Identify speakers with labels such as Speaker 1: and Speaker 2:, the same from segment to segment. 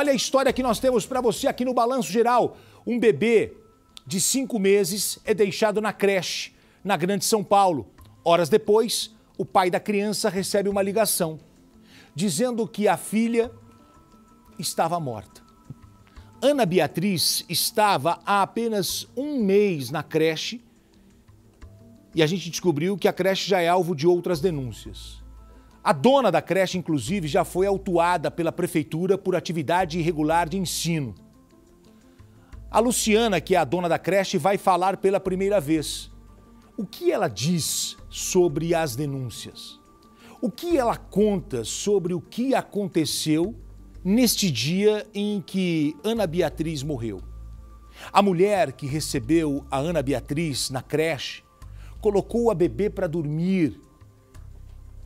Speaker 1: Olha a história que nós temos para você aqui no Balanço Geral. Um bebê de cinco meses é deixado na creche, na Grande São Paulo. Horas depois, o pai da criança recebe uma ligação dizendo que a filha estava morta. Ana Beatriz estava há apenas um mês na creche e a gente descobriu que a creche já é alvo de outras denúncias. A dona da creche, inclusive, já foi autuada pela prefeitura por atividade irregular de ensino. A Luciana, que é a dona da creche, vai falar pela primeira vez. O que ela diz sobre as denúncias? O que ela conta sobre o que aconteceu neste dia em que Ana Beatriz morreu? A mulher que recebeu a Ana Beatriz na creche colocou a bebê para dormir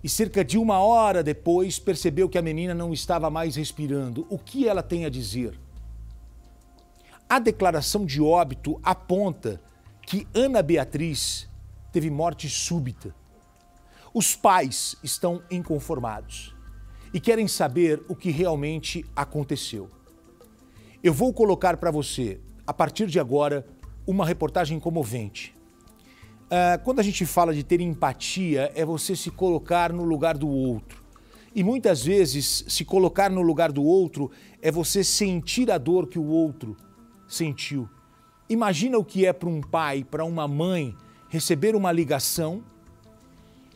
Speaker 1: e cerca de uma hora depois percebeu que a menina não estava mais respirando. O que ela tem a dizer? A declaração de óbito aponta que Ana Beatriz teve morte súbita. Os pais estão inconformados e querem saber o que realmente aconteceu. Eu vou colocar para você, a partir de agora, uma reportagem comovente. Ah, quando a gente fala de ter empatia, é você se colocar no lugar do outro. E muitas vezes, se colocar no lugar do outro é você sentir a dor que o outro sentiu. Imagina o que é para um pai, para uma mãe, receber uma ligação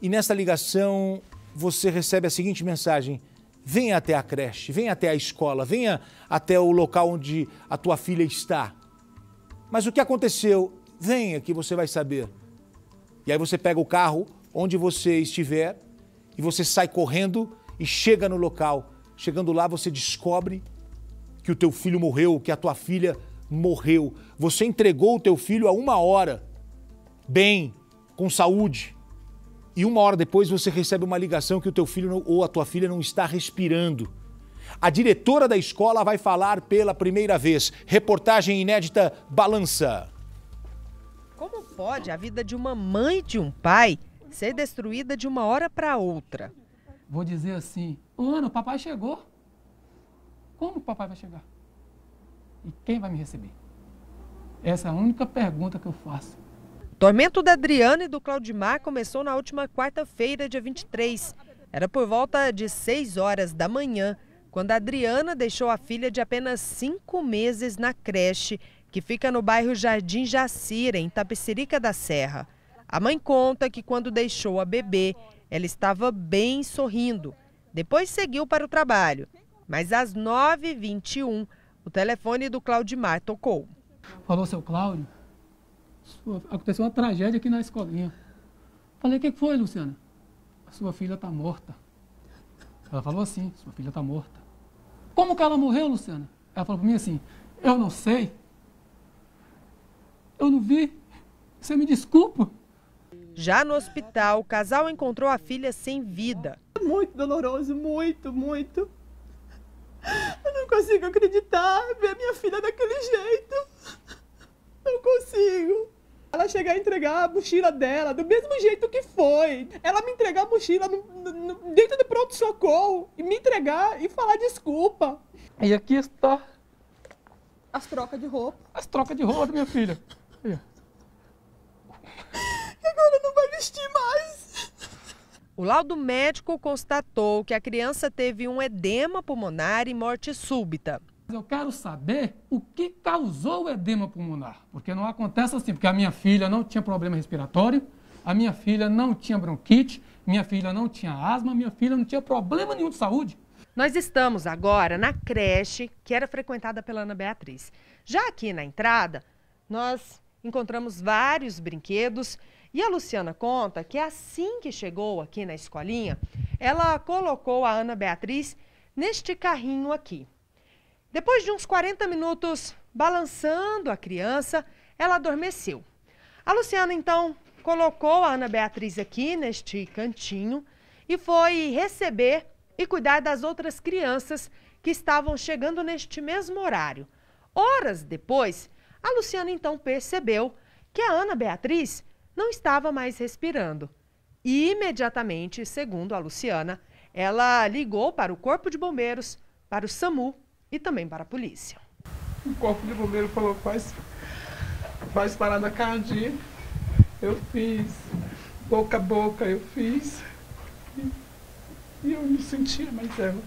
Speaker 1: e nessa ligação você recebe a seguinte mensagem: venha até a creche, venha até a escola, venha até o local onde a tua filha está. Mas o que aconteceu? Venha que você vai saber. E aí você pega o carro onde você estiver e você sai correndo e chega no local. Chegando lá, você descobre que o teu filho morreu, que a tua filha morreu. Você entregou o teu filho a uma hora, bem, com saúde. E uma hora depois você recebe uma ligação que o teu filho ou a tua filha não está respirando. A diretora da escola vai falar pela primeira vez. Reportagem inédita Balança.
Speaker 2: Como pode a vida de uma mãe e de um pai ser destruída de uma hora para outra? Vou dizer assim: Ana, o papai chegou. Como o papai vai chegar? E quem vai me receber? Essa é a única pergunta que eu faço. O Tormento da Adriana e do Claudimar começou na última quarta-feira, dia 23. Era por volta de 6 horas da manhã, quando a Adriana deixou a filha de apenas 5 meses na creche que fica no bairro Jardim Jacira, em Tapecerica da Serra. A mãe conta que quando deixou a bebê, ela estava bem sorrindo. Depois seguiu para o trabalho, mas às 9h21, o telefone do Claudimar tocou. Falou, seu Cláudio, aconteceu uma tragédia aqui na escolinha. Falei, o que foi, Luciana? A sua filha está morta. Ela falou assim, sua filha está morta. Como que ela morreu, Luciana? Ela falou para mim assim, eu não sei, eu não vi. Você me desculpa. Já no hospital, o casal encontrou a filha sem vida. Muito doloroso, muito, muito. Eu não consigo acreditar ver minha filha daquele jeito. Não consigo. Ela chegar a entregar a mochila dela do mesmo jeito que foi. Ela me entregar a mochila no, no, dentro do pronto-socorro e me entregar e falar desculpa. E aqui está. As trocas de roupa. As trocas de roupa, minha filha. Agora não vai vestir mais. O laudo médico constatou que a criança teve um edema pulmonar e morte súbita. Eu quero saber o que causou o edema pulmonar, porque não acontece assim, porque a minha filha não tinha problema respiratório, a minha filha não tinha bronquite, minha filha não tinha asma, minha filha não tinha problema nenhum de saúde. Nós estamos agora na creche que era frequentada pela Ana Beatriz. Já aqui na entrada, nós Encontramos vários brinquedos e a Luciana conta que assim que chegou aqui na escolinha, ela colocou a Ana Beatriz neste carrinho aqui. Depois de uns 40 minutos balançando a criança, ela adormeceu. A Luciana então colocou a Ana Beatriz aqui neste cantinho e foi receber e cuidar das outras crianças que estavam chegando neste mesmo horário. Horas depois, a Luciana então percebeu que a Ana Beatriz não estava mais respirando. E imediatamente, segundo a Luciana, ela ligou para o Corpo de Bombeiros, para o SAMU e também para a polícia. O Corpo de Bombeiros falou: faz, faz parada cardíaca. Eu fiz boca a boca, eu fiz. E, e eu não sentia mais ela.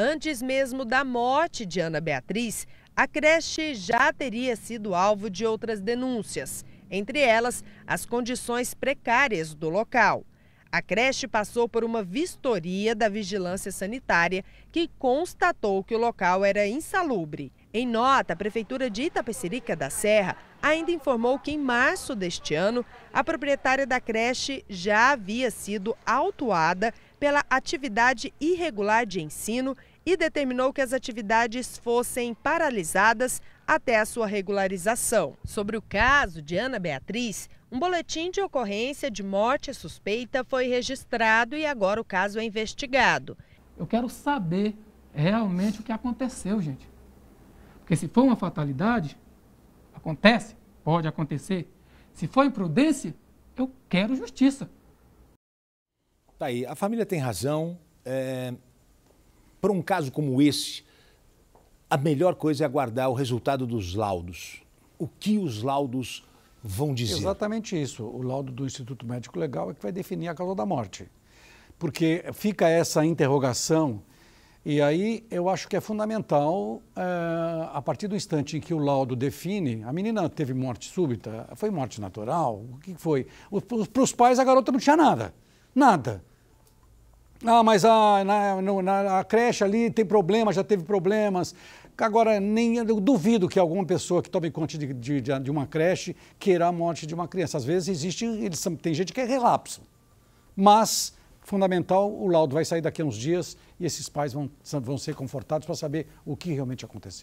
Speaker 2: Antes mesmo da morte de Ana Beatriz, a creche já teria sido alvo de outras denúncias, entre elas as condições precárias do local. A creche passou por uma vistoria da vigilância sanitária que constatou que o local era insalubre. Em nota, a Prefeitura de Itapecerica da Serra ainda informou que em março deste ano, a proprietária da creche já havia sido autuada pela atividade irregular de ensino e determinou que as atividades fossem paralisadas até a sua regularização. Sobre o caso de Ana Beatriz, um boletim de ocorrência de morte suspeita foi registrado e agora o caso é investigado. Eu quero saber realmente o que aconteceu, gente. Porque se for uma fatalidade, Acontece? Pode acontecer. Se
Speaker 1: for imprudência, eu quero justiça. Tá aí, a família tem razão. É... Para um caso como esse, a melhor coisa é aguardar o resultado dos laudos. O que os laudos vão dizer? Exatamente isso. O laudo do Instituto Médico Legal é que vai definir a causa da morte. Porque fica essa interrogação e aí eu acho que é fundamental, é, a partir do instante em que o laudo define, a menina teve morte súbita, foi morte natural, o que foi? Para os pais a garota não tinha nada, nada. Ah, mas a, na, no, na, a creche ali tem problema, já teve problemas. Agora, nem, eu duvido que alguma pessoa que tome conta de, de, de uma creche queira a morte de uma criança. Às vezes existe, eles, tem gente que é relapso. Mas fundamental, o laudo vai sair daqui a uns dias e esses pais vão, vão ser confortados para saber o que realmente aconteceu.